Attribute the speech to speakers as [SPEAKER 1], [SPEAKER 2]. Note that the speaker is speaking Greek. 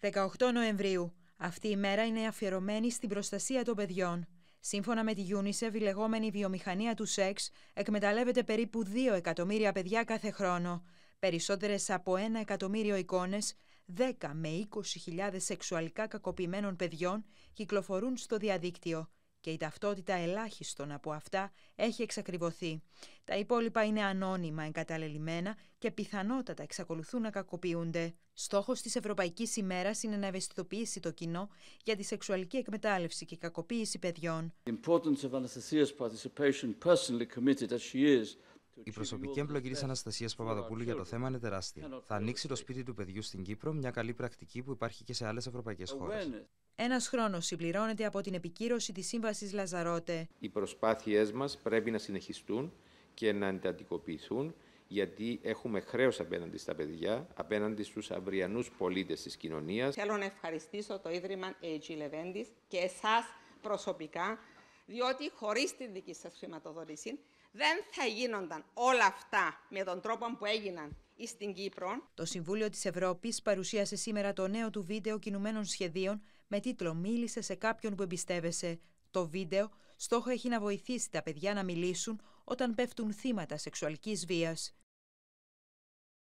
[SPEAKER 1] 18 Νοεμβρίου. Αυτή η μέρα είναι αφιερωμένη στην προστασία των παιδιών. Σύμφωνα με τη UNICEF, η λεγόμενη βιομηχανία του σεξ εκμεταλλεύεται περίπου 2 εκατομμύρια παιδιά κάθε χρόνο. Περισσότερες από 1 εκατομμύριο εικόνες 10 με 20.000 σεξουαλικά κακοποιημένων παιδιών κυκλοφορούν στο διαδίκτυο και η ταυτότητα ελάχιστον από αυτά έχει εξακριβωθεί. Τα υπόλοιπα είναι ανώνυμα, εγκαταλελειμμένα και πιθανότατα εξακολουθούν να κακοποιούνται. Στόχος της Ευρωπαϊκής ημέρας είναι να ευαισθητοποιήσει το κοινό για τη σεξουαλική εκμετάλλευση και κακοποίηση παιδιών.
[SPEAKER 2] Η προσωπική εμπλοκή της Αναστασίας Παπαδοπούλου για το θέμα είναι τεράστια. Θα ανοίξει το σπίτι του παιδιού στην Κύπρο, μια καλή πρακτική που υπάρχει και σε άλλες ευρωπαϊκές χώρες.
[SPEAKER 1] Ένας χρόνος συμπληρώνεται από την επικύρωση της Σύμβασης Λαζαρότε.
[SPEAKER 2] Οι προσπάθειές μας πρέπει να συνεχιστούν και να εντατικοποιηθούν γιατί έχουμε χρέος απέναντι στα παιδιά, απέναντι στους αυριανούς πολίτες της κοινωνίας.
[SPEAKER 3] Θέλω να ευχαριστήσω το Ίδρυμα A.G. Λεβέντης και εσάς προσωπικά, διότι χωρίς την δική σας χρηματοδότηση δεν θα γίνονταν όλα αυτά με τον τρόπο που έγιναν στην Κύπρο.
[SPEAKER 1] Το Συμβούλιο της Ευρώπης παρουσίασε σήμερα το νέο του βίντεο κινουμένων σχεδίων με τίτλο «Μίλησε σε κάποιον που εμπιστεύεσαι». Το βίντεο στόχο έχει να βοηθήσει τα παιδιά να μιλήσουν όταν πέφτουν θύματα σεξουαλικής βίας.